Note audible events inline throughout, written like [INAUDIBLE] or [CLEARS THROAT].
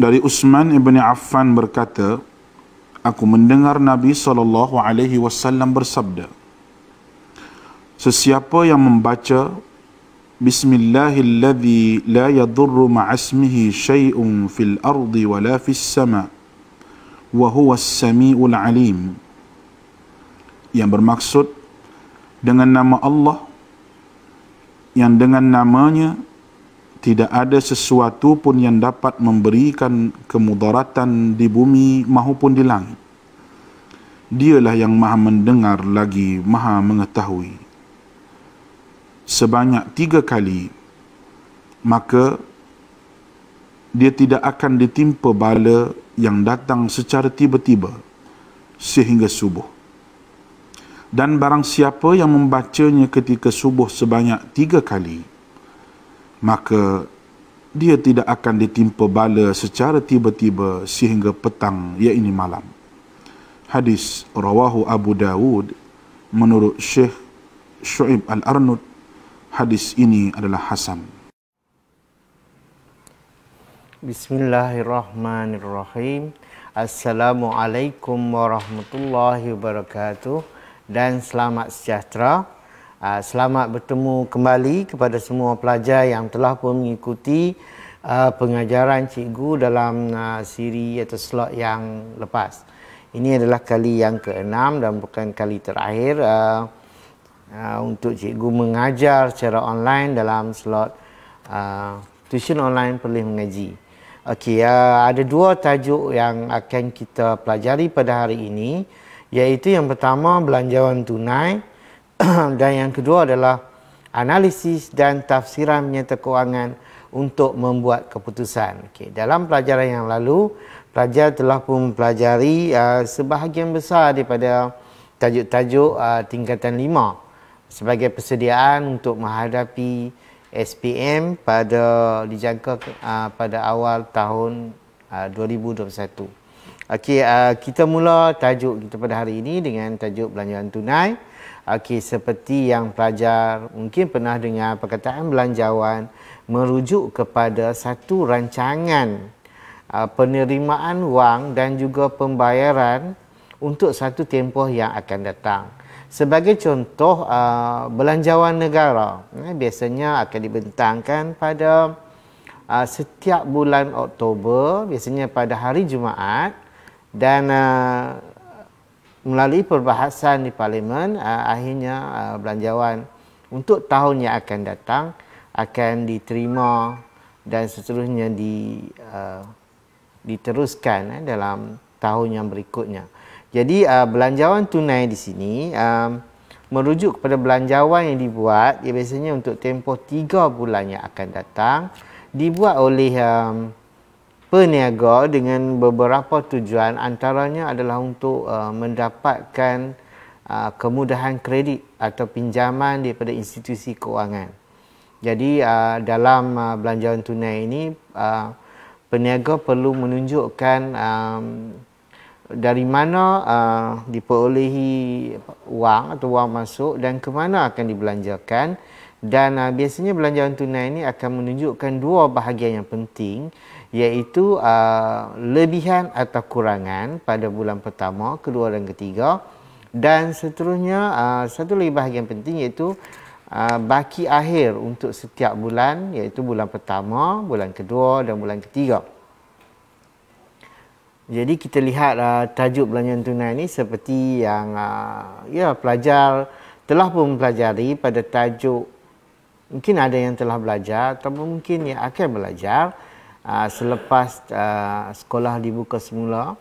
Dari Utsman ibn Affan berkata, aku mendengar Nabi saw bersabda, Sesiapa yang membaca Bismillahilladzi la yadurru ma'asmihi syai'un fil ardi wa la fis sama' wa huwas sami'ul alim yang bermaksud dengan nama Allah yang dengan namanya tidak ada sesuatu pun yang dapat memberikan kemudaratan di bumi maupun di langit. Dialah yang maha mendengar lagi maha mengetahui. Sebanyak tiga kali, maka dia tidak akan ditimpa bala yang datang secara tiba-tiba sehingga subuh. Dan barang siapa yang membacanya ketika subuh sebanyak tiga kali, maka dia tidak akan ditimpa bala secara tiba-tiba sehingga petang iaitu malam hadis rawahu Abu Dawud menurut Syekh Shu'ib Al-Arnud hadis ini adalah hasan Bismillahirrahmanirrahim Assalamualaikum warahmatullahi wabarakatuh dan selamat sejahtera Ah, selamat bertemu kembali kepada semua pelajar yang telah pun mengikuti ah, pengajaran cikgu dalam ah, siri atau slot yang lepas. Ini adalah kali yang keenam dan bukan kali terakhir untuk cikgu mengajar secara online dalam slot tuition online perlih mengaji. Okey, uh, ada dua tajuk yang akan kita pelajari pada hari ini iaitu yang pertama belanjawan tunai [CLEARS THROAT] dan yang kedua adalah analisis dan tafsiran menyata kewangan untuk membuat keputusan. Okay. Dalam pelajaran yang lalu, pelajar telah pun mempelajari uh, sebahagian besar daripada tajuk-tajuk uh, tingkatan lima sebagai persediaan untuk menghadapi SPM pada dijangka uh, pada awal tahun uh, 2021. Okey, uh, kita mula tajuk kita pada hari ini dengan tajuk belanjaan tunai. Okey, seperti yang pelajar mungkin pernah dengar perkataan belanjawan merujuk kepada satu rancangan uh, penerimaan wang dan juga pembayaran untuk satu tempoh yang akan datang. Sebagai contoh uh, belanjawan negara eh, biasanya akan dibentangkan pada uh, setiap bulan Oktober biasanya pada hari Jumaat dan uh, melalui perbahasan di parlimen akhirnya belanjawan untuk tahun yang akan datang akan diterima dan seterusnya di diteruskan eh, dalam tahun yang berikutnya. Jadi belanjawan tunai di sini merujuk kepada belanjawan yang dibuat ia biasanya untuk tempoh tiga bulan yang akan datang dibuat oleh um, peniaga dengan beberapa tujuan antaranya adalah untuk uh, mendapatkan uh, kemudahan kredit atau pinjaman daripada institusi kewangan. Jadi uh, dalam uh, belanjawan tunai ini uh, peniaga perlu menunjukkan um, dari mana uh, diperolehi wang atau wang masuk dan ke mana akan dibelanjakan dan uh, biasanya belanjawan tunai ini akan menunjukkan dua bahagian yang penting iaitu uh, lebihan atau kurangan pada bulan pertama, kedua dan ketiga dan seterusnya uh, satu lagi bahagian penting iaitu uh, baki akhir untuk setiap bulan iaitu bulan pertama, bulan kedua dan bulan ketiga. Jadi kita lihat uh, tajuk belanjaan tunai ini seperti yang uh, ya pelajar telah pun mempelajari pada tajuk mungkin ada yang telah belajar atau mungkin yang akan belajar Ah, selepas uh, sekolah dibuka semula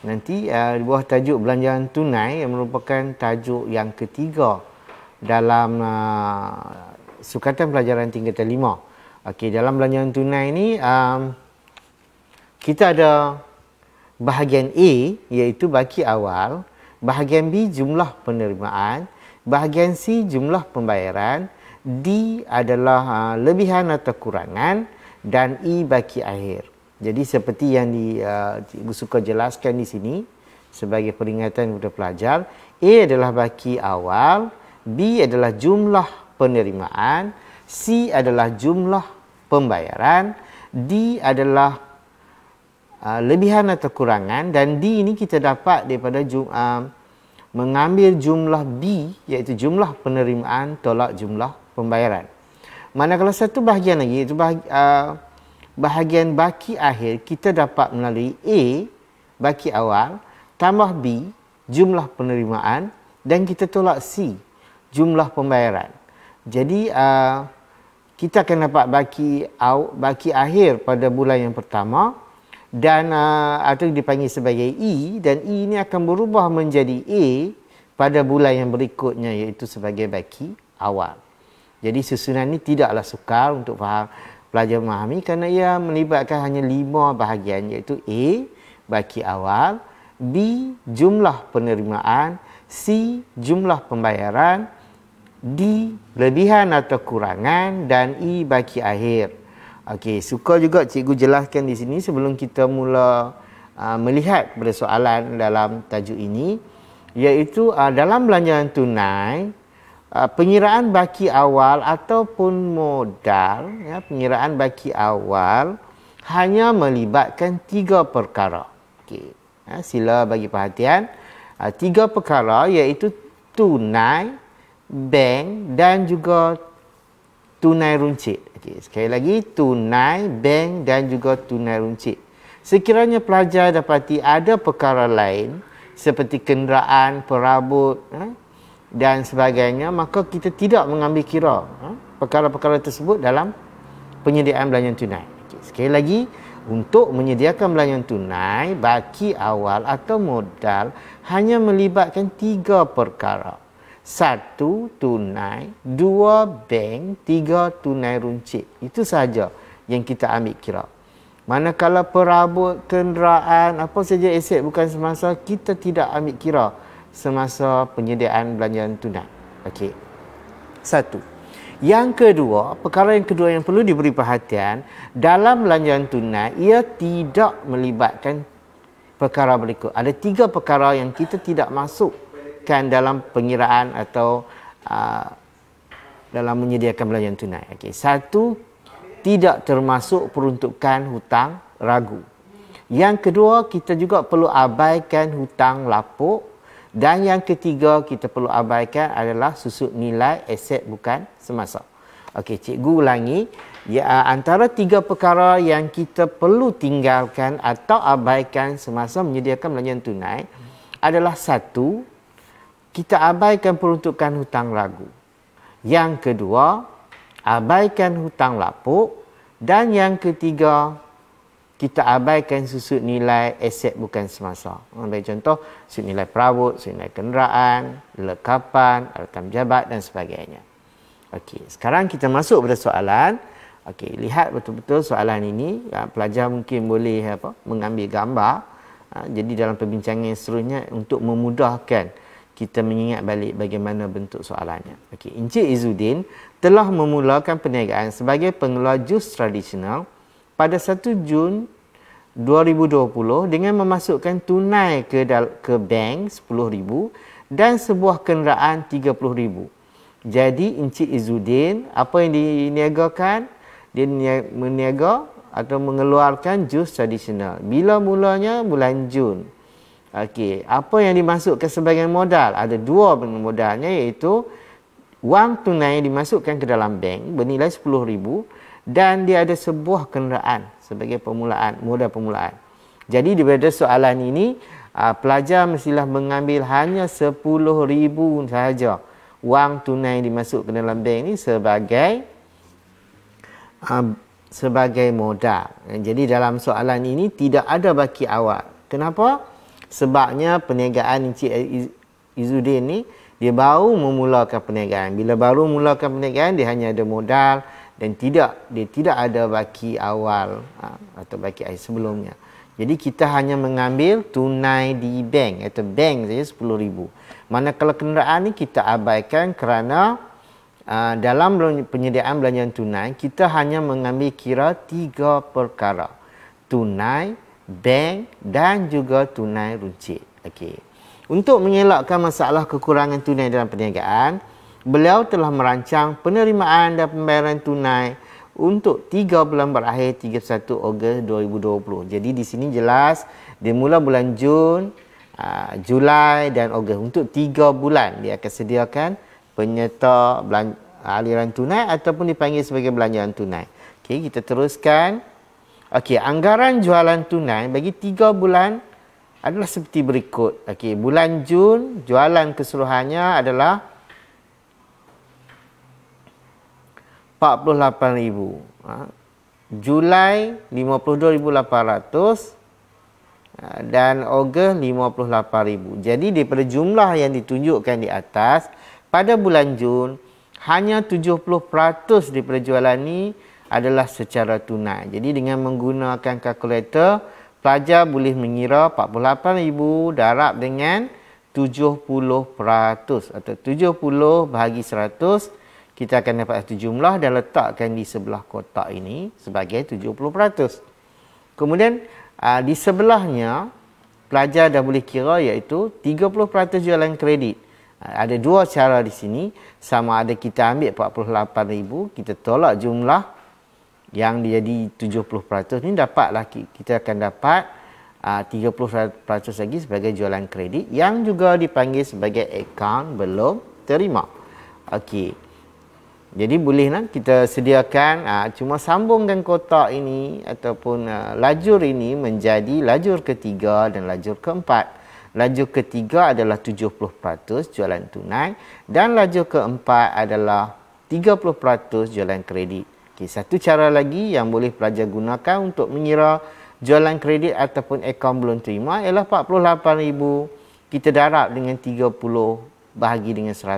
nanti uh, di bawah tajuk belanjaan tunai yang merupakan tajuk yang ketiga dalam uh, sukatan pelajaran tingkat lima. Okay, dalam belanjaan tunai ini um, kita ada bahagian A iaitu baki awal, bahagian B jumlah penerimaan, bahagian C jumlah pembayaran, D adalah uh, lebihan atau kurangan dan i baki akhir. Jadi seperti yang di cikgu uh, suka jelaskan di sini sebagai peringatan kepada pelajar, a adalah baki awal, b adalah jumlah penerimaan, c adalah jumlah pembayaran, d adalah uh, lebihan atau kurangan dan D ini kita dapat daripada jum, uh, mengambil jumlah B iaitu jumlah penerimaan tolak jumlah pembayaran mana kalau satu bahagian lagi itu ah, bahagian, uh, baki akhir kita dapat melalui A baki awal tambah B jumlah penerimaan dan kita tolak C jumlah pembayaran. Jadi ah, kita akan dapat baki aw, baki akhir pada bulan yang pertama dan uh, atau dipanggil sebagai E dan E ini akan berubah menjadi A pada bulan yang berikutnya iaitu sebagai baki awal. Jadi susunan ini tidaklah sukar untuk faham pelajar memahami kerana ia melibatkan hanya lima bahagian iaitu A baki awal, B jumlah penerimaan, C jumlah pembayaran, D lebihan atau kurangan dan E baki akhir. Okey, suka juga cikgu jelaskan di sini sebelum kita mula uh, melihat persoalan dalam tajuk ini iaitu uh, dalam belanjaan tunai uh, ah, pengiraan baki awal ataupun modal ya pengiraan baki awal hanya melibatkan tiga perkara. Okey. Ya, sila bagi perhatian. Uh, tiga perkara iaitu tunai, bank dan juga tunai runcit. Okey, sekali lagi tunai, bank dan juga tunai runcit. Sekiranya pelajar dapati ada perkara lain seperti kenderaan, perabot, ya, dan sebagainya maka kita tidak mengambil kira ha, perkara-perkara tersebut dalam penyediaan belanjaan tunai sekali lagi untuk menyediakan belanjaan tunai baki awal atau modal hanya melibatkan tiga perkara satu tunai dua bank tiga tunai runcit itu sahaja yang kita ambil kira manakala perabot kenderaan apa saja aset bukan semasa kita tidak ambil kira semasa penyediaan belanjaan tunai. Okey. Satu. Yang kedua, perkara yang kedua yang perlu diberi perhatian dalam belanjaan tunai ia tidak melibatkan perkara berikut. Ada tiga perkara yang kita tidak masukkan dalam pengiraan atau uh, dalam menyediakan belanjaan tunai. Okey. Satu, tidak termasuk peruntukan hutang ragu. Yang kedua, kita juga perlu abaikan hutang lapuk dan yang ketiga kita perlu abaikan adalah susut nilai aset bukan semasa. Okey, cikgu ulangi. Ya, antara tiga perkara yang kita perlu tinggalkan atau abaikan semasa menyediakan belanjaan tunai adalah satu, kita abaikan peruntukan hutang ragu. Yang kedua, abaikan hutang lapuk. Dan yang ketiga, kita abaikan susut nilai aset bukan semasa. Sebagai contoh, susut nilai perabot, susut nilai kenderaan, lekapan, rekam jabat dan sebagainya. Okey, sekarang kita masuk pada soalan. Okey, lihat betul-betul soalan ini. Ya, pelajar mungkin boleh apa mengambil gambar. Ha, jadi dalam perbincangan yang seterusnya untuk memudahkan kita mengingat balik bagaimana bentuk soalannya. Okey, Encik Izudin telah memulakan perniagaan sebagai pengelola jus tradisional pada 1 Jun 2020 dengan memasukkan tunai ke ke bank 10000 dan sebuah kenderaan 30000. Jadi Encik Izudin apa yang diniagakan dia meniaga atau mengeluarkan jus tradisional. Bila mulanya bulan Jun. Okey, apa yang dimasukkan sebagai modal? Ada dua modalnya iaitu wang tunai dimasukkan ke dalam bank bernilai 10000 dan dia ada sebuah kenderaan sebagai permulaan modal permulaan jadi daripada soalan ini ah, pelajar mestilah mengambil hanya 10000 sahaja wang tunai dimasuk ke dalam bank ini sebagai ah, sebagai modal jadi dalam soalan ini tidak ada baki awal kenapa sebabnya perniagaan Encik Izudin ni dia baru memulakan perniagaan bila baru memulakan perniagaan dia hanya ada modal dan tidak dia tidak ada baki awal ha, atau baki akhir sebelumnya. Jadi kita hanya mengambil tunai di bank atau bank saja sepuluh ribu. Mana kalau kenderaan ini kita abaikan kerana uh, dalam penyediaan belanjaan tunai kita hanya mengambil kira tiga perkara. Tunai, bank dan juga tunai runcit. Okay. Untuk mengelakkan masalah kekurangan tunai dalam perniagaan, beliau telah merancang penerimaan dan pembayaran tunai untuk 3 bulan berakhir 31 Ogos 2020. Jadi di sini jelas dia mula bulan Jun, ah, Julai dan Ogos untuk 3 bulan dia akan sediakan penyerta aliran tunai ataupun dipanggil sebagai belanjaan tunai. Okey, kita teruskan. Okey, anggaran jualan tunai bagi 3 bulan adalah seperti berikut. Okey, bulan Jun jualan keseluruhannya adalah 48,000. Ha? Julai 52,800 ha, dan Ogos 58,000. Jadi daripada jumlah yang ditunjukkan di atas, pada bulan Jun hanya 70% daripada jualan ini adalah secara tunai. Jadi dengan menggunakan kalkulator, pelajar boleh mengira 48,000 darab dengan 70% atau 70 bahagi 100 kita akan dapat satu jumlah dan letakkan di sebelah kotak ini sebagai 70%. Kemudian uh, di sebelahnya pelajar dah boleh kira iaitu 30% jualan kredit. Ah, ada dua cara di sini. Sama ada kita ambil 48,000, kita tolak jumlah yang jadi 70% ni dapatlah kita akan dapat ah, uh, 30% lagi sebagai jualan kredit yang juga dipanggil sebagai akaun belum terima. Okey. Jadi bolehlah kita sediakan aa, ah, cuma sambungkan kotak ini ataupun aa, ah, lajur ini menjadi lajur ketiga dan lajur keempat. Lajur ketiga adalah 70% jualan tunai dan lajur keempat adalah 30% jualan kredit. Okay, satu cara lagi yang boleh pelajar gunakan untuk mengira jualan kredit ataupun akaun belum terima ialah 48000 kita darab dengan 30 bahagi dengan 100.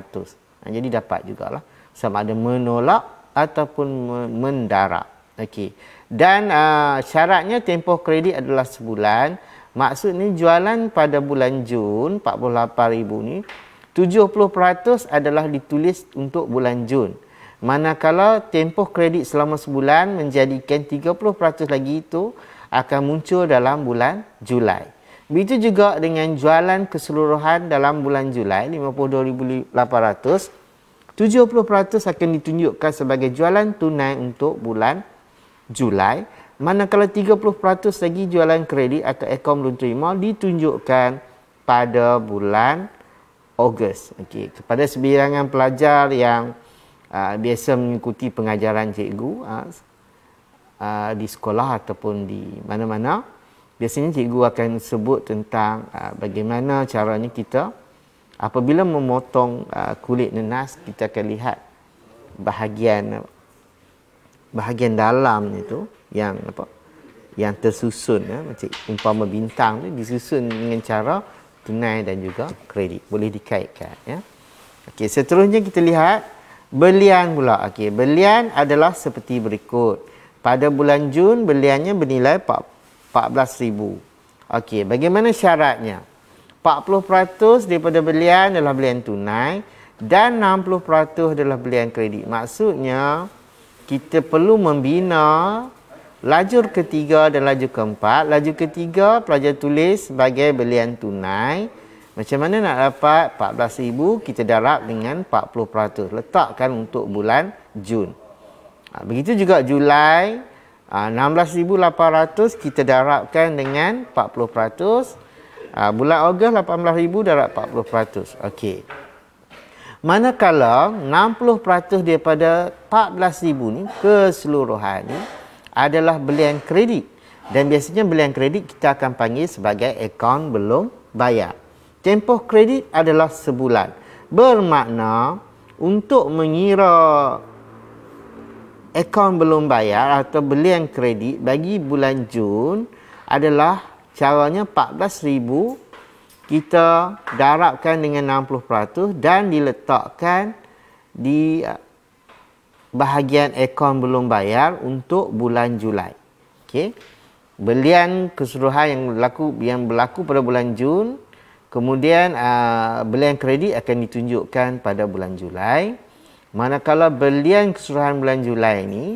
Ah, jadi dapat jugalah sama ada menolak ataupun mendarat. Okey. Dan uh, syaratnya tempoh kredit adalah sebulan. Maksud Maksudnya jualan pada bulan Jun 48000 ni 70% adalah ditulis untuk bulan Jun. Manakala tempoh kredit selama sebulan menjadikan 30% lagi itu akan muncul dalam bulan Julai. Begitu juga dengan jualan keseluruhan dalam bulan Julai 52800 70% akan ditunjukkan sebagai jualan tunai untuk bulan Julai manakala 30% lagi jualan kredit atau ekom luntur mall ditunjukkan pada bulan Ogos. Okay. kepada sebilangan pelajar yang uh, biasa mengikuti pengajaran cikgu uh, uh, di sekolah ataupun di mana-mana, biasanya cikgu akan sebut tentang uh, bagaimana caranya kita apabila memotong uh, kulit nenas kita akan lihat bahagian bahagian dalam itu yang apa yang tersusun ya macam umpama bintang tu disusun dengan cara tunai dan juga kredit boleh dikaitkan ya okey seterusnya kita lihat belian pula okey belian adalah seperti berikut pada bulan Jun beliannya bernilai 14000 okey bagaimana syaratnya 40% daripada belian adalah belian tunai dan 60% adalah belian kredit. Maksudnya kita perlu membina lajur ketiga dan lajur keempat. Lajur ketiga pelajar tulis sebagai belian tunai. Macam mana nak dapat 14000 kita darab dengan 40%. Letakkan untuk bulan Jun. Ha, begitu juga Julai 16800 ha, kita darabkan dengan 40%. Ha, bulan Ogos 18,000 darab 40%. Okey. Manakala 60% daripada 14,000 ni keseluruhan ni adalah belian kredit. Dan biasanya belian kredit kita akan panggil sebagai akaun belum bayar. Tempoh kredit adalah sebulan. Bermakna untuk mengira akaun belum bayar atau belian kredit bagi bulan Jun adalah caranya 14000 kita darabkan dengan 60% dan diletakkan di uh, bahagian akaun belum bayar untuk bulan Julai. Okey. Belian keseluruhan yang berlaku yang berlaku pada bulan Jun, kemudian uh, belian kredit akan ditunjukkan pada bulan Julai. Manakala belian keseluruhan bulan Julai ini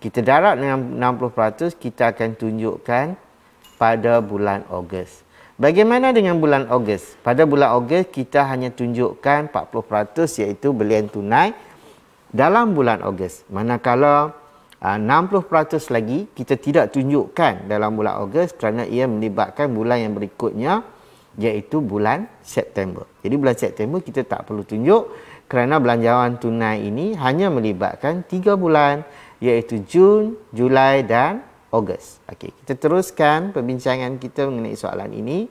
kita darab dengan 60%, kita akan tunjukkan pada bulan Ogos. Bagaimana dengan bulan Ogos? Pada bulan Ogos kita hanya tunjukkan 40% iaitu belian tunai dalam bulan Ogos. Manakala 60% ah, lagi kita tidak tunjukkan dalam bulan Ogos kerana ia melibatkan bulan yang berikutnya iaitu bulan September. Jadi bulan September kita tak perlu tunjuk kerana belanjawan tunai ini hanya melibatkan 3 bulan iaitu Jun, Julai dan Ogos. Okey, kita teruskan perbincangan kita mengenai soalan ini.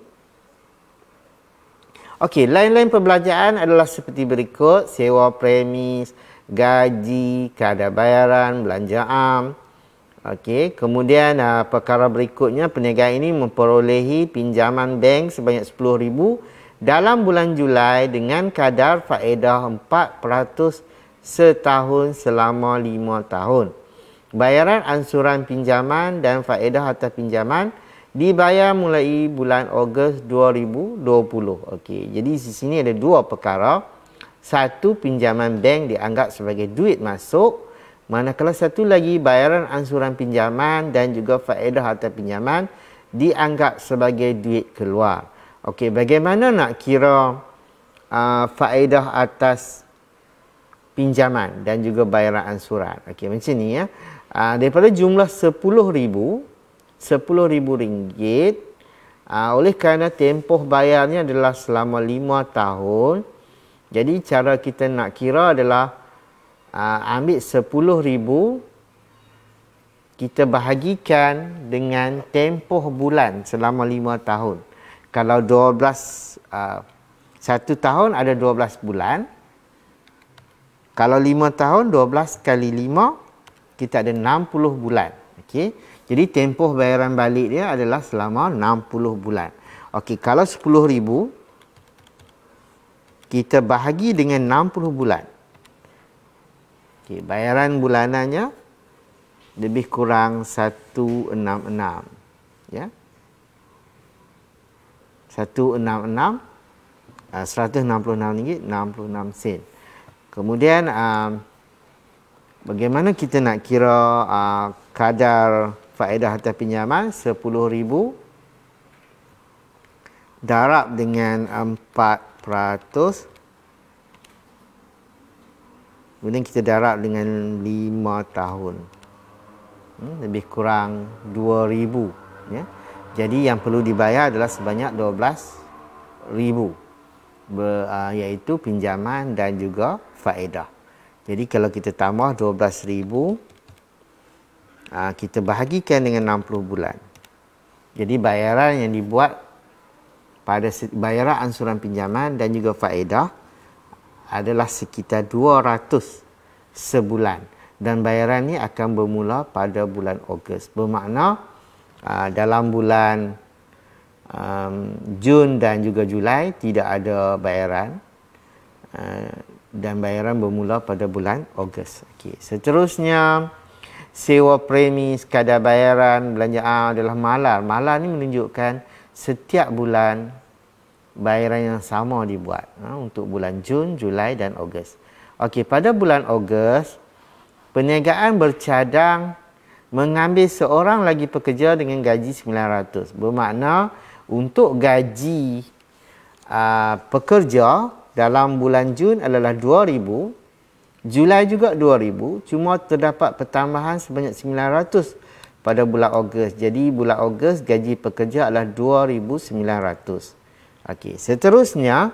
Okey, lain-lain perbelanjaan adalah seperti berikut. Sewa premis, gaji, kadar bayaran, belanja am. Okey, kemudian uh, perkara berikutnya, peniaga ini memperolehi pinjaman bank sebanyak RM10,000 dalam bulan Julai dengan kadar faedah 4% setahun selama 5 tahun. Bayaran ansuran pinjaman dan faedah harta pinjaman dibayar mulai bulan Ogos 2020. Okey. Jadi di sini ada dua perkara. Satu pinjaman bank dianggap sebagai duit masuk, manakala satu lagi bayaran ansuran pinjaman dan juga faedah harta pinjaman dianggap sebagai duit keluar. Okey, bagaimana nak kira uh, faedah atas pinjaman dan juga bayaran ansuran? Okey, macam ni ya uh, daripada jumlah RM10,000 RM10,000 uh, oleh kerana tempoh bayarnya adalah selama 5 tahun jadi cara kita nak kira adalah uh, ambil RM10,000 kita bahagikan dengan tempoh bulan selama 5 tahun kalau 12 uh, 1 tahun ada 12 bulan kalau 5 tahun 12 kali kita ada 60 bulan. Okey. Jadi tempoh bayaran balik dia adalah selama 60 bulan. Okey, kalau 10,000 kita bahagi dengan 60 bulan. Okey, bayaran bulanannya lebih kurang 166. Ya. 166 RM166 RM66 sen. Kemudian um, bagaimana kita nak kira uh, kadar faedah atas pinjaman 10000 darab dengan 4% kemudian kita darab dengan 5 tahun hmm, lebih kurang 2000 ya jadi yang perlu dibayar adalah sebanyak 12000 Ber, uh, iaitu pinjaman dan juga faedah. Jadi kalau kita tambah 12,000 ah, kita bahagikan dengan 60 bulan. Jadi bayaran yang dibuat pada bayaran ansuran pinjaman dan juga faedah adalah sekitar 200 sebulan dan bayaran ini akan bermula pada bulan Ogos. Bermakna ah, dalam bulan Um, Jun dan juga Julai tidak ada bayaran. Uh, dan bayaran bermula pada bulan Ogos. Okey, seterusnya sewa premi sekadar bayaran belanja adalah malar. Malar ni menunjukkan setiap bulan bayaran yang sama dibuat ha, untuk bulan Jun, Julai dan Ogos. Okey, pada bulan Ogos perniagaan bercadang mengambil seorang lagi pekerja dengan gaji 900. Bermakna untuk gaji uh, pekerja dalam bulan Jun adalah 2000, Julai juga 2000, cuma terdapat pertambahan sebanyak 900 pada bulan Ogos. Jadi bulan Ogos gaji pekerja adalah 2900. Okey, seterusnya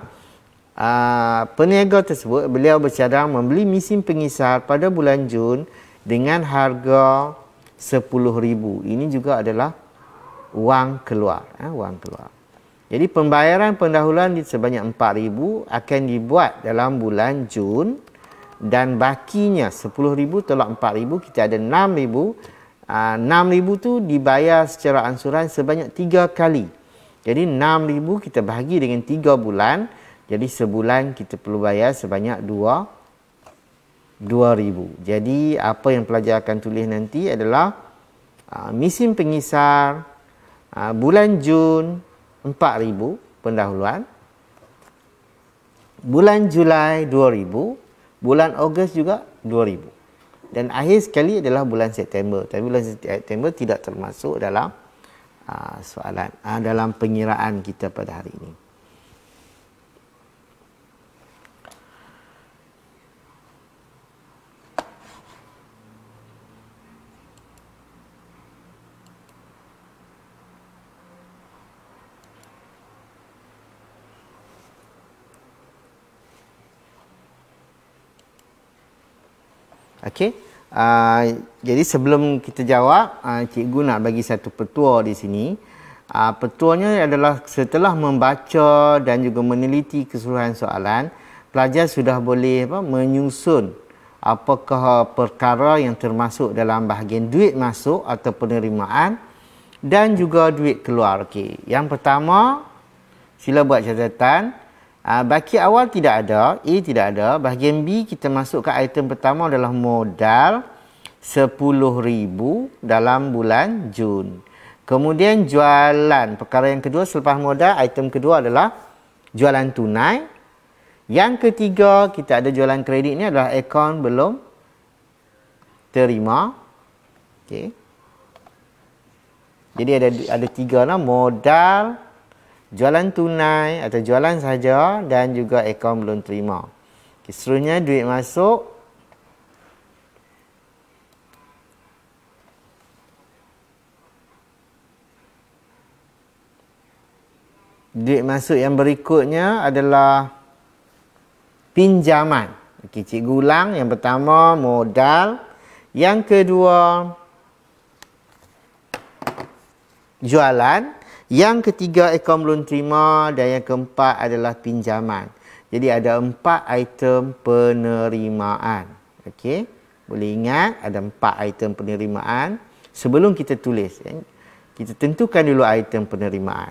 aa, ah, peniaga tersebut beliau bercadang membeli mesin pengisar pada bulan Jun dengan harga 10000. Ini juga adalah wang keluar, eh, wang keluar. Jadi pembayaran pendahuluan sebanyak 4000 akan dibuat dalam bulan Jun dan bakinya 10000 tolak 4000 kita ada 6000. 6000 ah, tu dibayar secara ansuran sebanyak 3 kali. Jadi 6000 kita bahagi dengan 3 bulan. Jadi sebulan kita perlu bayar sebanyak 2 2000. Jadi apa yang pelajar akan tulis nanti adalah ah, misim pengisar ah, bulan Jun 4000 pendahuluan bulan Julai 2000 bulan Ogos juga 2000 dan akhir sekali adalah bulan September tapi bulan September tidak termasuk dalam uh, soalan uh, dalam pengiraan kita pada hari ini Okey. Uh, jadi sebelum kita jawab, uh, cikgu nak bagi satu petua di sini. Uh, petuanya adalah setelah membaca dan juga meneliti keseluruhan soalan, pelajar sudah boleh apa menyusun apakah perkara yang termasuk dalam bahagian duit masuk atau penerimaan dan juga duit keluar. Okey. Yang pertama, sila buat catatan. Uh, ah, bahagian awal tidak ada, A tidak ada. Bahagian B kita masuk ke item pertama adalah modal RM10,000 dalam bulan Jun. Kemudian jualan. Perkara yang kedua selepas modal, item kedua adalah jualan tunai. Yang ketiga kita ada jualan kredit ni adalah akaun belum terima. Okey. Jadi ada ada tiga lah modal, jualan tunai atau jualan saja dan juga akaun belum terima. Keseluruhnya duit masuk Duit masuk yang berikutnya adalah pinjaman. Okey, cikgu ulang. Yang pertama modal, yang kedua jualan, yang ketiga akaun belum terima dan yang keempat adalah pinjaman. Jadi ada empat item penerimaan. Okey. Boleh ingat ada empat item penerimaan sebelum kita tulis. Eh. Kita tentukan dulu item penerimaan.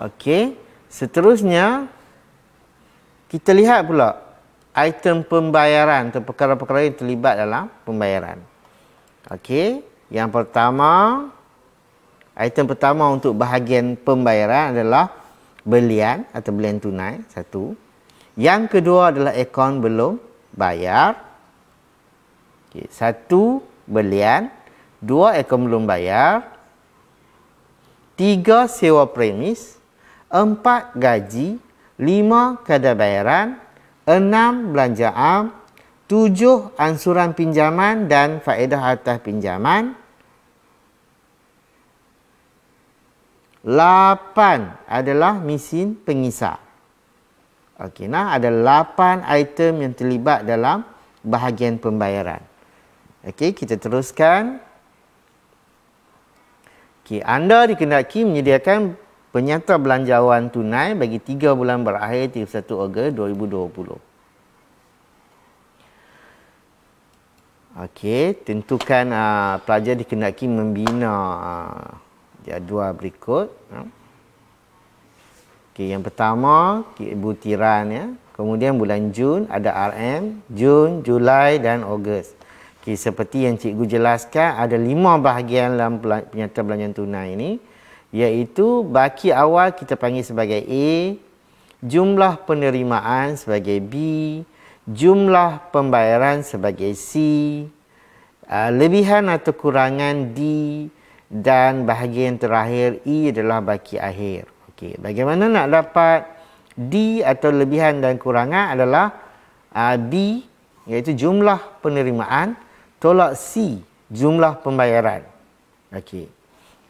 Okey. Seterusnya kita lihat pula item pembayaran atau perkara-perkara yang terlibat dalam pembayaran. Okey. Yang pertama, item pertama untuk bahagian pembayaran adalah belian atau belian tunai, satu. Yang kedua adalah akaun belum bayar. Okay, satu belian, dua akaun belum bayar, tiga sewa premis, empat gaji, lima kadar bayaran, enam belanja am, tujuh ansuran pinjaman dan faedah atas pinjaman. Lapan adalah mesin pengisar. Okey, nah ada lapan item yang terlibat dalam bahagian pembayaran. Okey, kita teruskan. Okey, anda dikendaki menyediakan penyata belanjawan tunai bagi tiga bulan berakhir 31 Ogos 2020. Okey, tentukan uh, pelajar dikehendaki membina uh, jadual berikut. Ya. Okey, yang pertama butiran ya. Kemudian bulan Jun ada RM, Jun, Julai dan Ogos. Okey, seperti yang cikgu jelaskan ada lima bahagian dalam penyata belanjaan tunai ini iaitu baki awal kita panggil sebagai A, jumlah penerimaan sebagai B, jumlah pembayaran sebagai C, uh, lebihan atau kurangan D dan bahagian terakhir E adalah baki akhir. Okey, bagaimana nak dapat D atau lebihan dan kurangan adalah uh, B iaitu jumlah penerimaan tolak C jumlah pembayaran. Okey.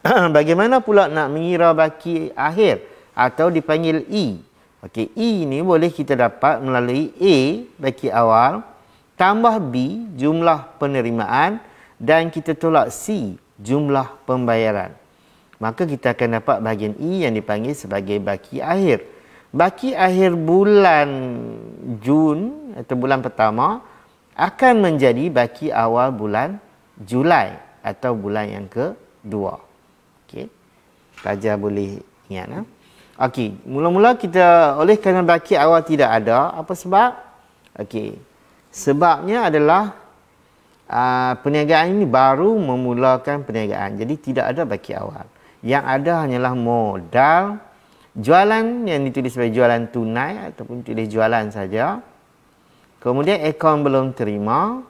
[CLEARS THROAT] Bagaimana pula nak mengira baki akhir atau dipanggil E? Okey, E ni boleh kita dapat melalui A bagi awal tambah B jumlah penerimaan dan kita tolak C jumlah pembayaran. Maka kita akan dapat bahagian E yang dipanggil sebagai baki akhir. Baki akhir bulan Jun atau bulan pertama akan menjadi baki awal bulan Julai atau bulan yang kedua. Okey. Pelajar boleh ingat. Ha? Okey, mula-mula kita oleh kerana bakit awal tidak ada, apa sebab? Okey. Sebabnya adalah uh, perniagaan ini baru memulakan perniagaan. Jadi tidak ada bakit awal. Yang ada hanyalah modal jualan yang ditulis sebagai jualan tunai ataupun tulis jualan saja. Kemudian akaun belum terima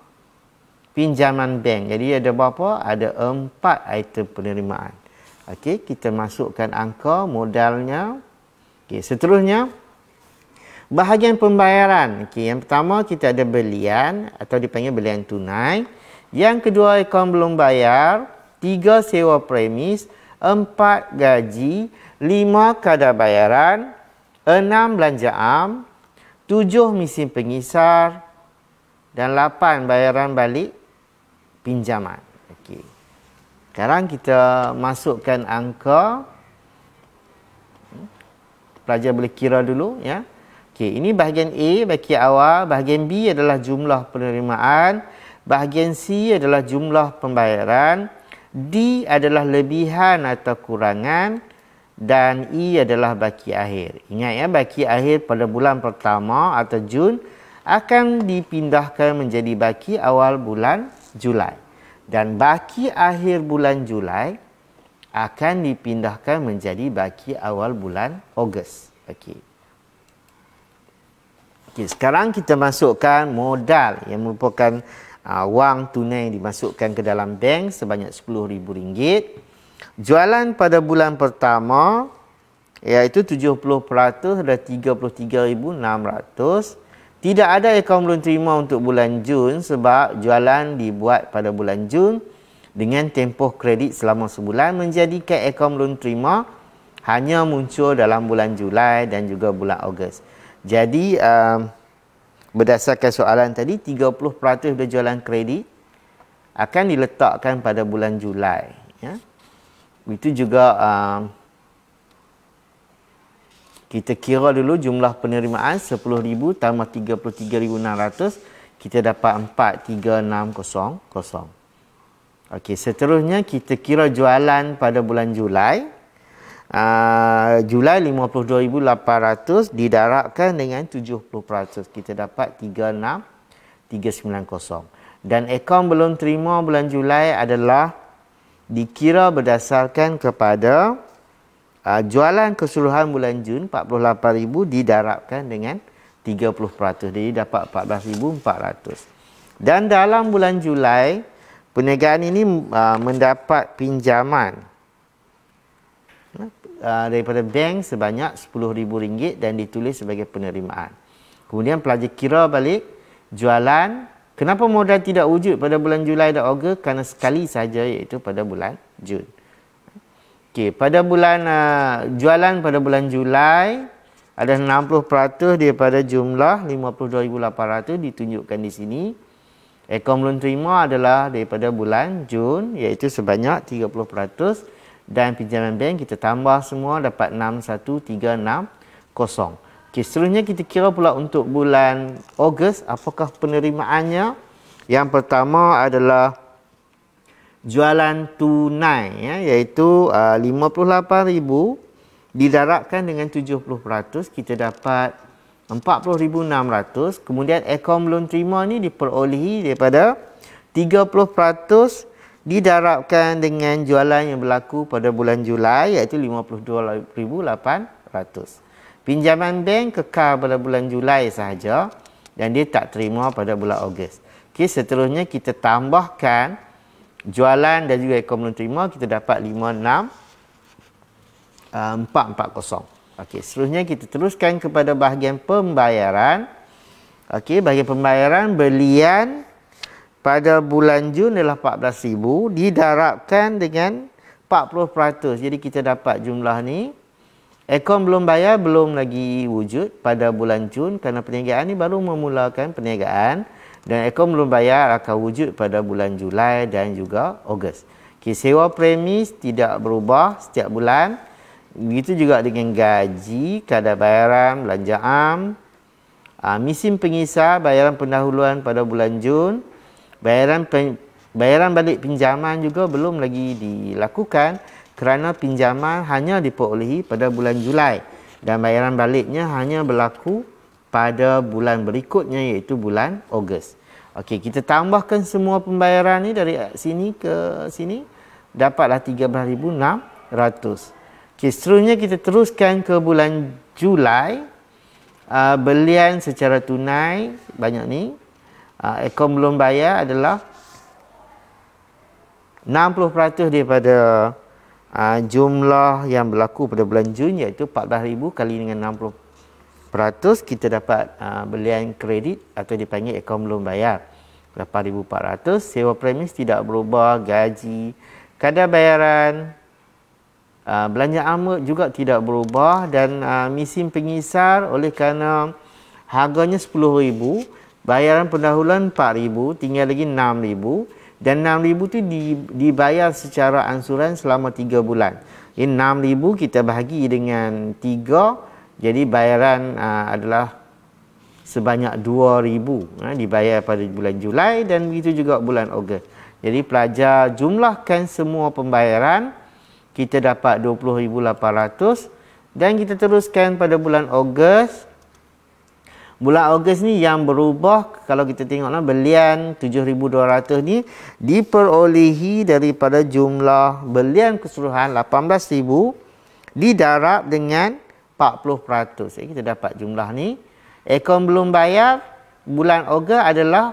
pinjaman bank. Jadi ada berapa? Ada empat item penerimaan. Okey, kita masukkan angka modalnya. Okey, seterusnya bahagian pembayaran. Okey, yang pertama kita ada belian atau dipanggil belian tunai. Yang kedua ekon belum bayar, tiga sewa premis, empat gaji, lima kadar bayaran, enam belanja am, tujuh mesin pengisar dan lapan bayaran balik pinjaman. Sekarang kita masukkan angka. Pelajar boleh kira dulu ya. Okay, ini bahagian A bagi awal, bahagian B adalah jumlah penerimaan, bahagian C adalah jumlah pembayaran, D adalah lebihan atau kurangan dan E adalah baki akhir. Ingat ya, baki akhir pada bulan pertama atau Jun akan dipindahkan menjadi baki awal bulan Julai dan baki akhir bulan Julai akan dipindahkan menjadi baki awal bulan Ogos. Okey. Okey, sekarang kita masukkan modal yang merupakan uh, wang tunai yang dimasukkan ke dalam bank sebanyak rm ringgit. Jualan pada bulan pertama iaitu 70% dari 33,600 tidak ada yang belum terima untuk bulan Jun sebab jualan dibuat pada bulan Jun dengan tempoh kredit selama sebulan menjadikan akaun belum terima hanya muncul dalam bulan Julai dan juga bulan Ogos. Jadi um, berdasarkan soalan tadi 30% dari jualan kredit akan diletakkan pada bulan Julai ya. Itu juga um, kita kira dulu jumlah penerimaan 10000 tambah 33600 kita dapat 43600. Okey, seterusnya kita kira jualan pada bulan Julai. Uh, Julai 52800 didarabkan dengan 70%. Kita dapat 36390. Dan akaun belum terima bulan Julai adalah dikira berdasarkan kepada uh, jualan keseluruhan bulan Jun 48000 didarabkan dengan 30% jadi dapat 14400. Dan dalam bulan Julai perniagaan ini uh, mendapat pinjaman uh, daripada bank sebanyak RM10000 dan ditulis sebagai penerimaan. Kemudian pelajar kira balik jualan kenapa modal tidak wujud pada bulan Julai dan Ogos kerana sekali saja iaitu pada bulan Jun. Okey, pada bulan uh, jualan pada bulan Julai ada 60% daripada jumlah 52,800 ditunjukkan di sini. Ekor belum terima adalah daripada bulan Jun iaitu sebanyak 30% dan pinjaman bank kita tambah semua dapat 61360. Okey, seterusnya kita kira pula untuk bulan Ogos apakah penerimaannya? Yang pertama adalah jualan tunai ya, iaitu uh, RM58,000 didarabkan dengan 70% kita dapat RM40,600 kemudian ekon belum terima ni diperolehi daripada 30% didarabkan dengan jualan yang berlaku pada bulan Julai iaitu RM52,800 pinjaman bank kekal pada bulan Julai sahaja dan dia tak terima pada bulan Ogos Okey, seterusnya kita tambahkan jualan dan juga ekonomi belum terima kita dapat 56440. Uh, Okey, seterusnya kita teruskan kepada bahagian pembayaran. Okey, bahagian pembayaran belian pada bulan Jun adalah 14000 didarabkan dengan 40%. Jadi kita dapat jumlah ni Ekon belum bayar, belum lagi wujud pada bulan Jun kerana perniagaan ini baru memulakan perniagaan dan ekor belum bayar akan wujud pada bulan Julai dan juga Ogos. Okay, sewa premi tidak berubah setiap bulan. Begitu juga dengan gaji, kadar bayaran, belanja am, uh, ah, misim pengisar, bayaran pendahuluan pada bulan Jun, bayaran pen, bayaran balik pinjaman juga belum lagi dilakukan kerana pinjaman hanya diperolehi pada bulan Julai dan bayaran baliknya hanya berlaku pada bulan berikutnya iaitu bulan Ogos. Okey, kita tambahkan semua pembayaran ni dari sini ke sini dapatlah 13,600. Okey, seterusnya kita teruskan ke bulan Julai. Uh, belian secara tunai banyak ni. Uh, ah, ekon belum bayar adalah 60% daripada uh, jumlah yang berlaku pada bulan Jun iaitu 14,000 kali dengan 100% kita dapat uh, belian kredit atau dipanggil akaun belum bayar. 8400 sewa premis tidak berubah, gaji, kadar bayaran, uh, belanja amat juga tidak berubah dan uh, ah, misi pengisar oleh kerana harganya ribu bayaran pendahuluan ribu tinggal lagi ribu dan ribu tu di, dibayar secara ansuran selama tiga bulan. Ini ribu kita bahagi dengan tiga jadi bayaran uh, adalah sebanyak 2000 uh, ah, dibayar pada bulan Julai dan begitu juga bulan Ogos. Jadi pelajar jumlahkan semua pembayaran kita dapat 20800 dan kita teruskan pada bulan Ogos. Bulan Ogos ni yang berubah kalau kita tengoklah belian 7200 ni diperolehi daripada jumlah belian keseluruhan 18000 didarab dengan 40%. Eh, kita dapat jumlah ni. Ekon belum bayar bulan Ogos adalah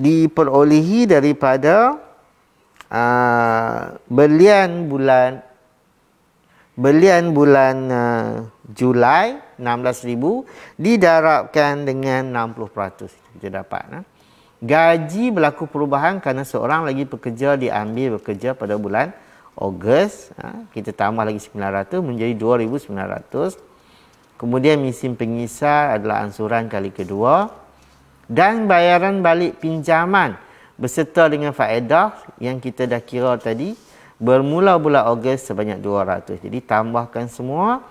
diperolehi daripada uh, ah, belian bulan belian bulan uh, Julai 16000 didarabkan dengan 60% kita dapat nah. Gaji berlaku perubahan kerana seorang lagi pekerja diambil bekerja pada bulan Ogos ha, kita tambah lagi 900 menjadi 2900 kemudian misim pengisar adalah ansuran kali kedua dan bayaran balik pinjaman berserta dengan faedah yang kita dah kira tadi bermula bulan Ogos sebanyak 200 jadi tambahkan semua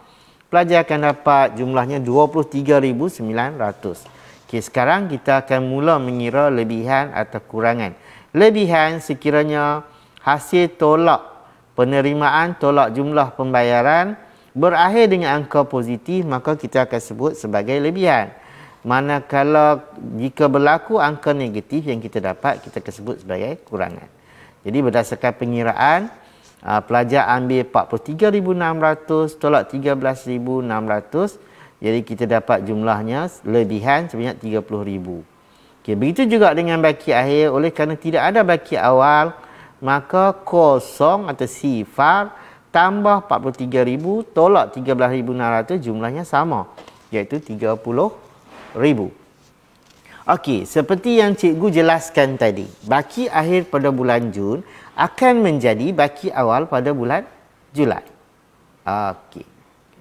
pelajar akan dapat jumlahnya 23900 Okay, sekarang kita akan mula mengira lebihan atau kurangan. Lebihan sekiranya hasil tolak penerimaan tolak jumlah pembayaran berakhir dengan angka positif maka kita akan sebut sebagai lebihan manakala jika berlaku angka negatif yang kita dapat kita akan sebut sebagai kurangan jadi berdasarkan pengiraan pelajar ambil 43600 tolak 13600 jadi kita dapat jumlahnya lebihan sebanyak 30000. Okey, begitu juga dengan baki akhir oleh kerana tidak ada baki awal, maka kosong atau sifar tambah 43,000 tolak 13,600 jumlahnya sama iaitu 30,000. Okey, seperti yang cikgu jelaskan tadi, baki akhir pada bulan Jun akan menjadi baki awal pada bulan Julai. Okey.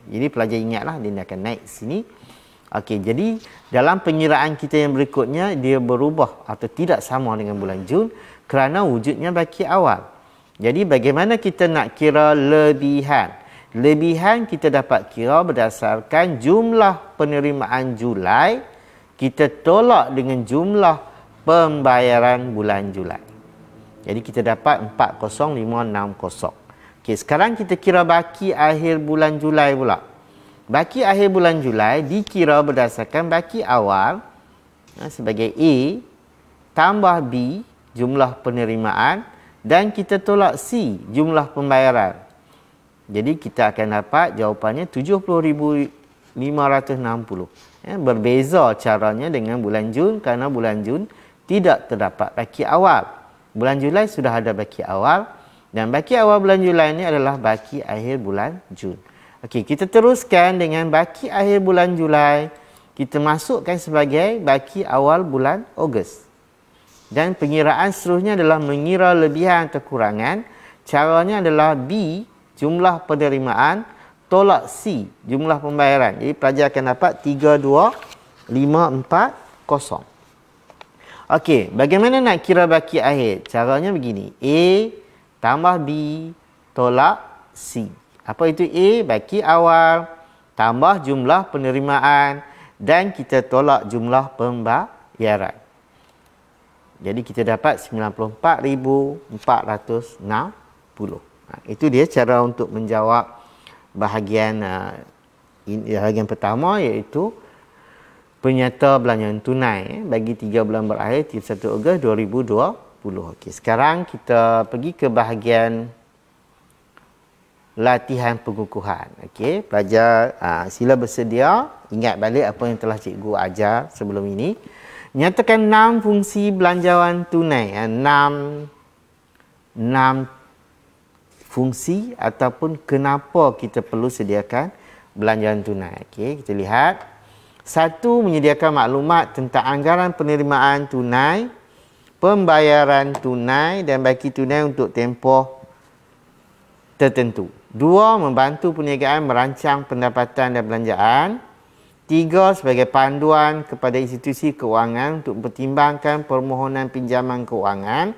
Jadi pelajar ingatlah dia akan naik sini. Okey, jadi dalam penyiraan kita yang berikutnya dia berubah atau tidak sama dengan bulan Jun kerana wujudnya baki awal. Jadi bagaimana kita nak kira lebihan? Lebihan kita dapat kira berdasarkan jumlah penerimaan Julai kita tolak dengan jumlah pembayaran bulan Julai. Jadi kita dapat 40560. Okay, sekarang kita kira baki akhir bulan Julai pula. Baki akhir bulan Julai dikira berdasarkan baki awal ha, sebagai A tambah B jumlah penerimaan dan kita tolak C jumlah pembayaran. Jadi kita akan dapat jawapannya 70,560. Ya, berbeza caranya dengan bulan Jun kerana bulan Jun tidak terdapat baki awal. Bulan Julai sudah ada baki awal dan baki awal bulan Julai ini adalah baki akhir bulan Jun. Okey, kita teruskan dengan baki akhir bulan Julai. Kita masukkan sebagai baki awal bulan Ogos. Dan pengiraan seterusnya adalah mengira lebihan atau kurangan. Caranya adalah B, jumlah penerimaan. Tolak C, jumlah pembayaran. Jadi pelajar akan dapat 32540. Okey, bagaimana nak kira baki akhir? Caranya begini. A tambah B tolak C. Apa itu A? Baki awal tambah jumlah penerimaan dan kita tolak jumlah pembayaran. Jadi kita dapat 94,460. Ha, itu dia cara untuk menjawab bahagian uh, ya, bahagian pertama iaitu penyata belanja tunai eh, bagi 3 bulan berakhir 31 Ogos 2020. Okey, sekarang kita pergi ke bahagian latihan pengukuhan. Okey, pelajar uh, sila bersedia ingat balik apa yang telah cikgu ajar sebelum ini. Nyatakan enam fungsi belanjawan tunai. Eh, enam, enam fungsi ataupun kenapa kita perlu sediakan belanjawan tunai. Okey, kita lihat. Satu, menyediakan maklumat tentang anggaran penerimaan tunai, pembayaran tunai dan baki tunai untuk tempoh tertentu. Dua, membantu perniagaan merancang pendapatan dan belanjaan. Tiga, sebagai panduan kepada institusi keuangan untuk pertimbangkan permohonan pinjaman keuangan.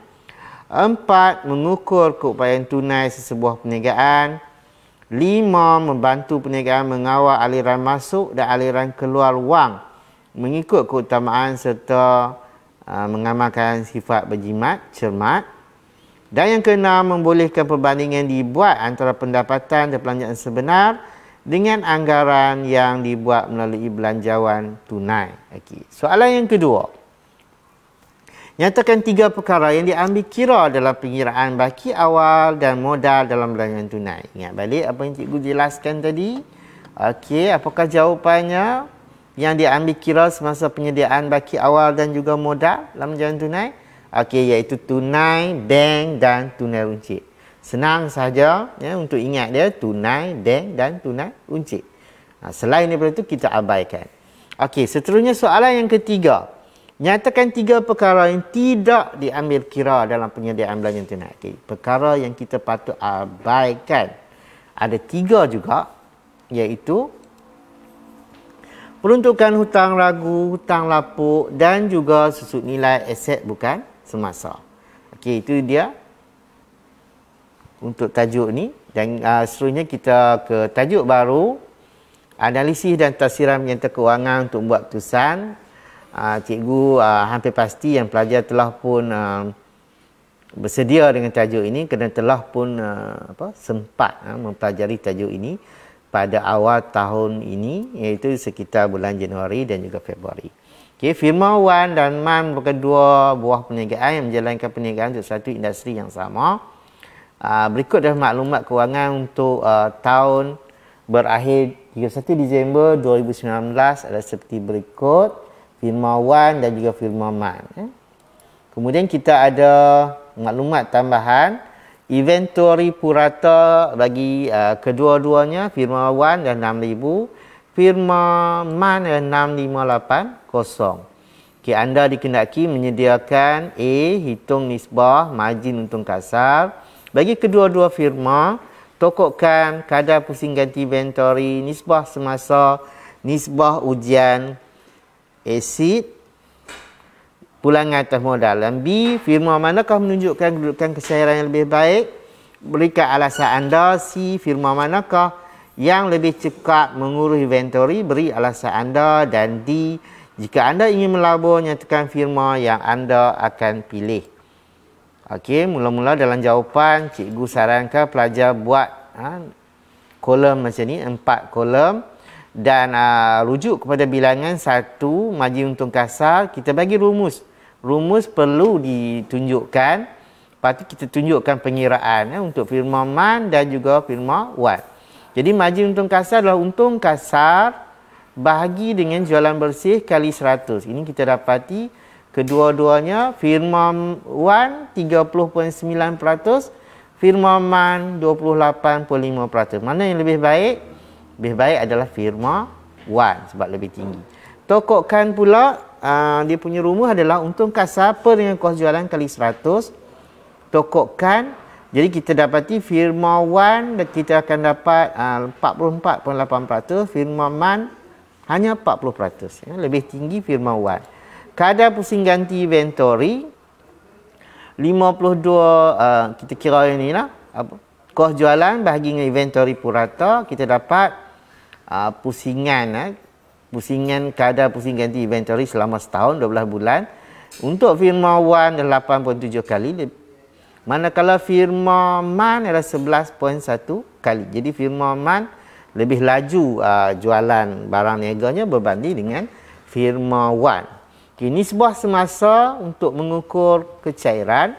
Empat, mengukur keupayaan tunai sesebuah perniagaan. Lima, membantu perniagaan mengawal aliran masuk dan aliran keluar wang mengikut keutamaan serta uh, mengamalkan sifat berjimat, cermat. Dan yang keenam, membolehkan perbandingan dibuat antara pendapatan dan pelanjakan sebenar dengan anggaran yang dibuat melalui belanjawan tunai. Okey. Soalan yang kedua. Nyatakan tiga perkara yang diambil kira dalam pengiraan baki awal dan modal dalam belanjawan tunai. Ingat balik apa yang cikgu jelaskan tadi. Okey, apakah jawapannya? yang diambil kira semasa penyediaan baki awal dan juga modal dalam jalan tunai okey iaitu tunai bank dan tunai runcit senang sahaja ya, untuk ingat dia tunai bank dan tunai uncik. Ha, selain daripada itu kita abaikan. Okey, seterusnya soalan yang ketiga. Nyatakan tiga perkara yang tidak diambil kira dalam penyediaan belanja tunai. Okay. Perkara yang kita patut abaikan. Ada tiga juga iaitu peruntukan hutang ragu, hutang lapuk dan juga susut nilai aset bukan semasa. Okey, itu dia untuk tajuk ni dan uh, seterusnya kita ke tajuk baru analisis dan tafsiran menyentuh kewangan untuk buat keputusan uh, cikgu uh, hampir pasti yang pelajar telah pun uh, bersedia dengan tajuk ini kerana telah pun uh, apa sempat uh, mempelajari tajuk ini pada awal tahun ini iaitu sekitar bulan Januari dan juga Februari. Okey, firma Wan dan Man berkedua buah perniagaan yang menjalankan perniagaan untuk satu industri yang sama. Ah, berikut adalah maklumat kewangan untuk uh, tahun berakhir 31 Disember 2019 adalah seperti berikut firma Wan dan juga firma Man. Ya. Kemudian kita ada maklumat tambahan inventory purata bagi uh, kedua-duanya firma Wan dan 6000 firma Man dan 6580. Okay, anda dikendaki menyediakan A hitung nisbah margin untung kasar bagi kedua-dua firma, tokokkan kadar pusing ganti inventory, nisbah semasa, nisbah ujian asid, pulangan atas modal. Dan B, firma manakah menunjukkan kedudukan kesairan yang lebih baik? Berikan alasan anda. C, firma manakah yang lebih cepat mengurus inventory? Beri alasan anda. Dan D, jika anda ingin melabur, nyatakan firma yang anda akan pilih. Okey, mula-mula dalam jawapan cikgu sarankan pelajar buat ha, kolom macam ni, empat kolom dan ha, rujuk kepada bilangan satu maji untung kasar, kita bagi rumus. Rumus perlu ditunjukkan. Lepas tu kita tunjukkan pengiraan ya, untuk firma man dan juga firma wat. Jadi maji untung kasar adalah untung kasar bahagi dengan jualan bersih kali seratus Ini kita dapati Kedua-duanya firman Wan 30.9% firma Man 28.5%. Mana yang lebih baik? Lebih baik adalah firma Wan sebab lebih tinggi. Tokokkan pula uh, dia punya rumah adalah untung kasar per dengan kos jualan kali 100. Tokokkan jadi kita dapati firma Wan kita akan dapat uh, 44.8% firma Man hanya 40% ya. lebih tinggi firma Wan kadar pusing ganti inventory 52 uh, eh, kita kira yang ni lah apa kos jualan bahagi dengan inventory purata kita dapat uh, pusingan eh, pusingan eh, kadar pusing ganti inventory selama setahun 12 bulan untuk firma 1 8.7 kali manakala firma man adalah 11.1 kali jadi firma man lebih laju uh, jualan barang niaganya berbanding dengan firma one. Okay, nisbah semasa untuk mengukur kecairan.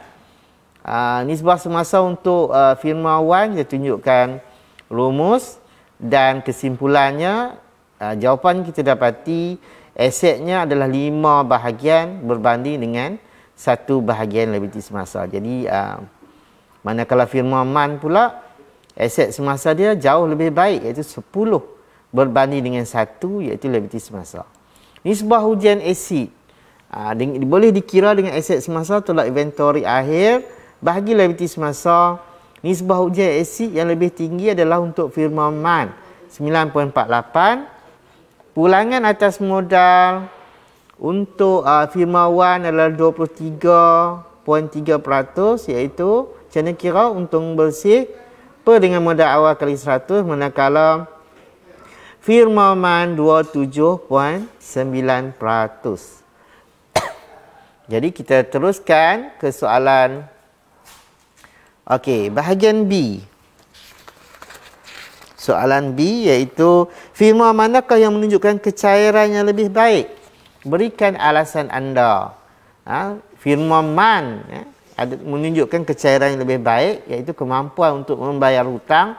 Uh, nisbah semasa untuk uh, ah, firma awan, saya tunjukkan rumus dan kesimpulannya. Uh, jawapan kita dapati asetnya adalah lima bahagian berbanding dengan satu bahagian liability semasa. Jadi, uh, manakala firma man pula, aset semasa dia jauh lebih baik iaitu sepuluh berbanding dengan satu iaitu liability semasa. Nisbah hujan asid Aa, ah, boleh dikira dengan aset semasa tolak inventory akhir bahagi liability semasa nisbah ujian aset yang lebih tinggi adalah untuk firma MAN 9.48 pulangan atas modal untuk uh, ah, firma WAN adalah 23.3% iaitu macam kira untung bersih per dengan modal awal kali 100 manakala firma MAN 27.9% jadi kita teruskan ke soalan Okey, bahagian B. Soalan B iaitu firma manakah yang menunjukkan kecairan yang lebih baik? Berikan alasan anda. Ha? firma man ya, ada menunjukkan kecairan yang lebih baik iaitu kemampuan untuk membayar hutang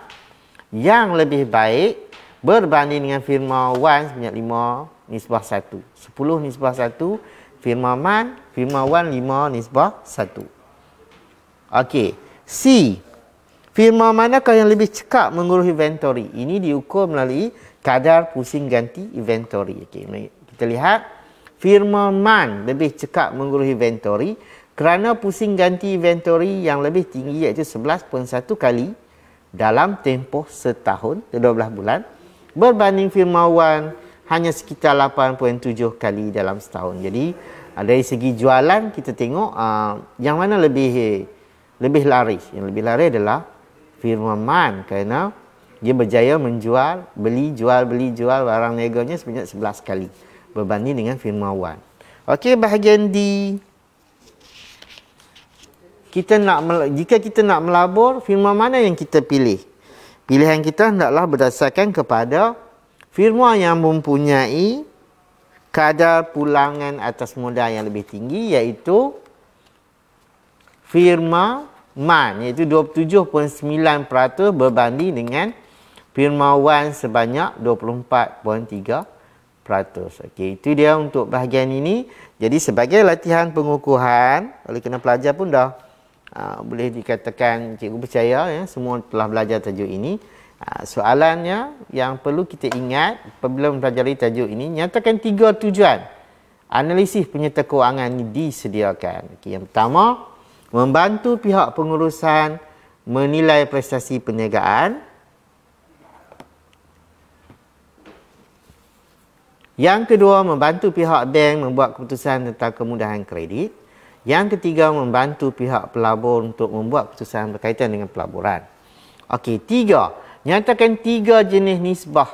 yang lebih baik berbanding dengan firma 1 sebanyak 5 nisbah 1. 10 nisbah firma man, firma wan, lima nisbah, satu. Okey. C. Firma manakah yang lebih cekap mengurus inventory? Ini diukur melalui kadar pusing ganti inventory. Okey, kita lihat firma man lebih cekap mengurus inventory kerana pusing ganti inventory yang lebih tinggi iaitu 11.1 kali dalam tempoh setahun, 12 bulan berbanding firma one hanya sekitar 8.7 kali dalam setahun. Jadi ah, dari segi jualan kita tengok uh, yang mana lebih lebih laris. Yang lebih laris adalah firma Man kerana dia berjaya menjual, beli, jual, beli, jual barang neganya sebanyak 11 kali berbanding dengan firma Wan. Okey, bahagian D. Kita nak jika kita nak melabur firma mana yang kita pilih? Pilihan kita hendaklah berdasarkan kepada firma yang mempunyai kadar pulangan atas modal yang lebih tinggi iaitu firma MAN iaitu 27.9% berbanding dengan firma WAN sebanyak 24.3%. peratus. Okey, itu dia untuk bahagian ini. Jadi sebagai latihan pengukuhan, oleh kena pelajar pun dah aa, ah, boleh dikatakan cikgu percaya ya semua telah belajar tajuk ini. Ha, soalannya yang perlu kita ingat apabila mempelajari tajuk ini nyatakan tiga tujuan analisis penyerta kewangan ini disediakan. Okay, yang pertama, membantu pihak pengurusan menilai prestasi perniagaan. Yang kedua, membantu pihak bank membuat keputusan tentang kemudahan kredit. Yang ketiga, membantu pihak pelabur untuk membuat keputusan berkaitan dengan pelaburan. Okey, tiga. Tiga nyatakan tiga jenis nisbah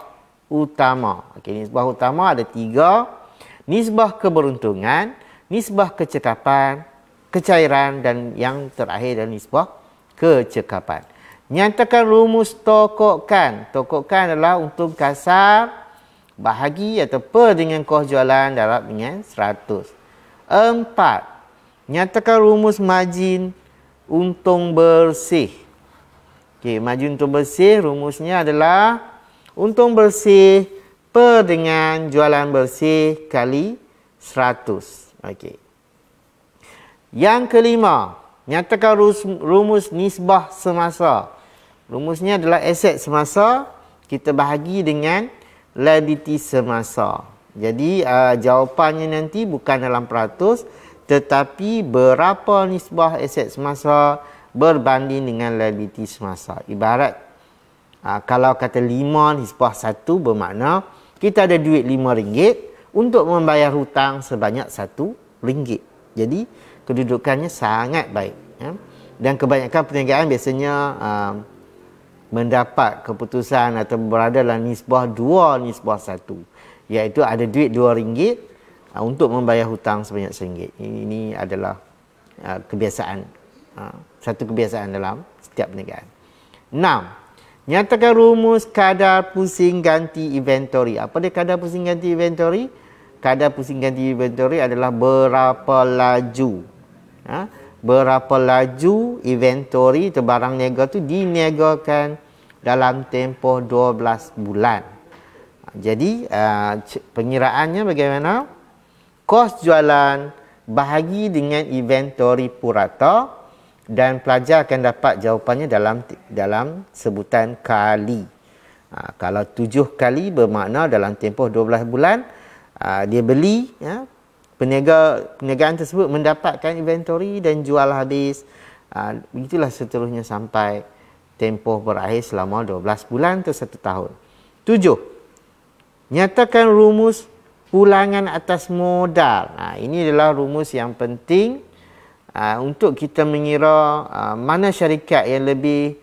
utama. Okey, nisbah utama ada tiga. Nisbah keberuntungan, nisbah kecekapan, kecairan dan yang terakhir adalah nisbah kecekapan. Nyatakan rumus tokokkan. Tokokkan adalah untung kasar bahagi atau per dengan kos jualan darab dengan seratus Empat. Nyatakan rumus majin untung bersih. Okey, maju untung bersih rumusnya adalah untung bersih per dengan jualan bersih kali 100. Okey. Yang kelima, nyatakan rumus nisbah semasa. Rumusnya adalah aset semasa kita bahagi dengan liability semasa. Jadi uh, jawapannya nanti bukan dalam peratus tetapi berapa nisbah aset semasa berbanding dengan liability semasa. Ibarat aa, ah, kalau kata lima nisbah satu bermakna kita ada duit lima ringgit untuk membayar hutang sebanyak satu ringgit. Jadi kedudukannya sangat baik. Ya. Dan kebanyakan perniagaan biasanya aa, ah, mendapat keputusan atau berada dalam nisbah dua nisbah satu. Iaitu ada duit dua ringgit ah, untuk membayar hutang sebanyak seringgit. Ini, adalah kebiasaan satu kebiasaan dalam setiap perniagaan. Enam, nyatakan rumus kadar pusing ganti inventory. Apa dia kadar pusing ganti inventory? Kadar pusing ganti inventory adalah berapa laju. Ha? Berapa laju inventory atau barang niaga tu diniagakan dalam tempoh 12 bulan. Ha, jadi uh, pengiraannya bagaimana? Kos jualan bahagi dengan inventory purata. rata dan pelajar akan dapat jawapannya dalam dalam sebutan kali. Ha, kalau tujuh kali bermakna dalam tempoh dua belas bulan ha, dia beli ya, peniaga peniagaan tersebut mendapatkan inventory dan jual habis ha, itulah seterusnya sampai tempoh berakhir selama dua belas bulan atau satu tahun tujuh nyatakan rumus pulangan atas modal ha, ini adalah rumus yang penting Ah, untuk kita mengira uh, mana syarikat yang lebih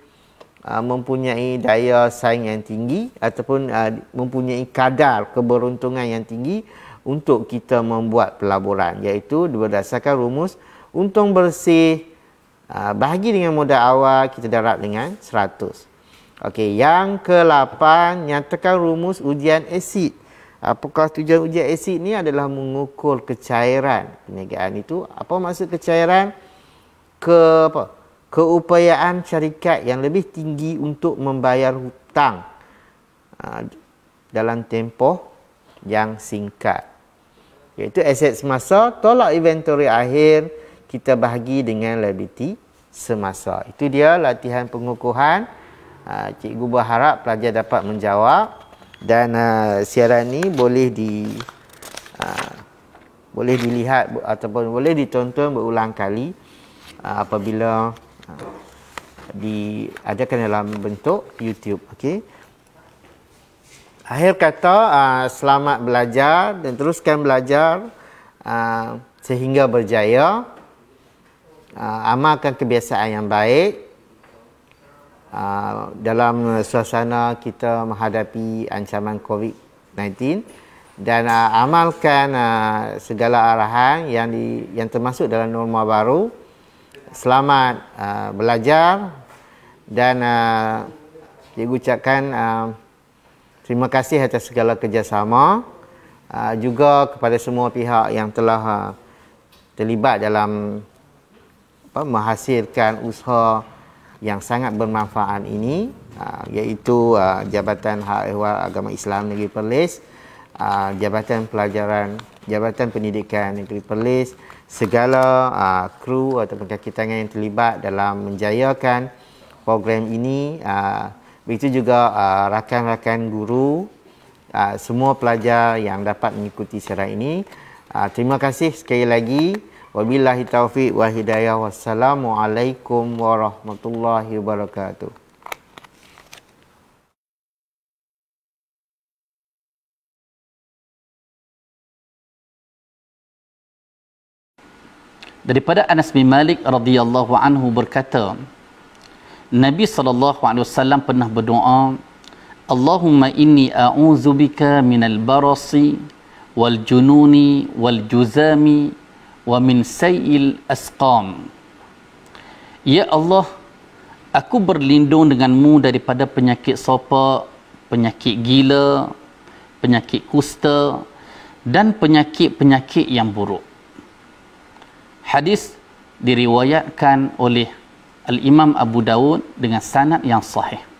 uh, mempunyai daya saing yang tinggi ataupun uh, mempunyai kadar keberuntungan yang tinggi untuk kita membuat pelaburan iaitu berdasarkan rumus untung bersih uh, bahagi dengan modal awal kita darab dengan 100. Okey, yang kelapan nyatakan rumus ujian asid. Apakah tujuan ujian asid ni adalah mengukur kecairan perniagaan itu. Apa maksud kecairan? Ke apa? Keupayaan syarikat yang lebih tinggi untuk membayar hutang ha, dalam tempoh yang singkat. Iaitu aset semasa tolak inventory akhir kita bahagi dengan liability semasa. Itu dia latihan pengukuhan. Ha, cikgu berharap pelajar dapat menjawab dan uh, siaran ni boleh di uh, boleh dilihat ataupun boleh ditonton berulang kali uh, apabila uh, di adakan dalam bentuk YouTube okey akhir kata uh, selamat belajar dan teruskan belajar uh, sehingga berjaya uh, amalkan kebiasaan yang baik uh, dalam suasana kita menghadapi ancaman COVID-19 dan uh, amalkan uh, segala arahan yang di yang termasuk dalam norma baru. Selamat uh, belajar dan uh, cikgu ucapkan uh, terima kasih atas segala kerjasama uh, juga kepada semua pihak yang telah uh, terlibat dalam apa menghasilkan usaha yang sangat bermanfaat ini uh, iaitu uh, Jabatan Hak Ehwal Agama Islam Negeri Perlis, uh, Jabatan Pelajaran, Jabatan Pendidikan Negeri Perlis, segala uh, kru atau kaki tangan yang terlibat dalam menjayakan program ini, uh, begitu juga uh, rakan-rakan guru, uh, semua pelajar yang dapat mengikuti siaran ini. Uh, terima kasih sekali lagi. Wabillahi taufiq wa hidayah wassalamualaikum warahmatullahi wabarakatuh. Daripada Anas bin Malik radhiyallahu anhu berkata, Nabi saw pernah berdoa, Allahumma inni a'udzubika minal barasi wal jununi wal juzami wa min sayil asqam. Ya Allah, aku berlindung denganmu daripada penyakit sopa, penyakit gila, penyakit kusta dan penyakit-penyakit yang buruk. Hadis diriwayatkan oleh Al-Imam Abu Daud dengan sanad yang sahih.